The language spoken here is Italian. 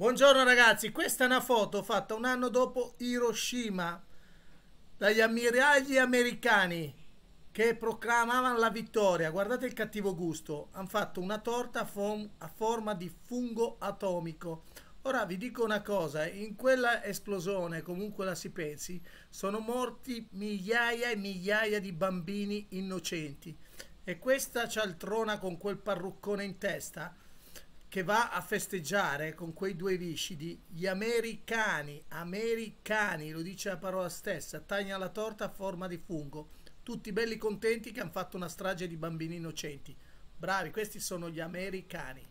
Buongiorno ragazzi, questa è una foto fatta un anno dopo Hiroshima dagli ammiragli americani che proclamavano la vittoria. Guardate il cattivo gusto, hanno fatto una torta a forma di fungo atomico. Ora vi dico una cosa, in quella esplosione, comunque la si pensi, sono morti migliaia e migliaia di bambini innocenti. E questa cialtrona con quel parruccone in testa che va a festeggiare con quei due viscidi gli americani, americani, lo dice la parola stessa, taglia la torta a forma di fungo, tutti belli contenti che hanno fatto una strage di bambini innocenti. Bravi, questi sono gli americani.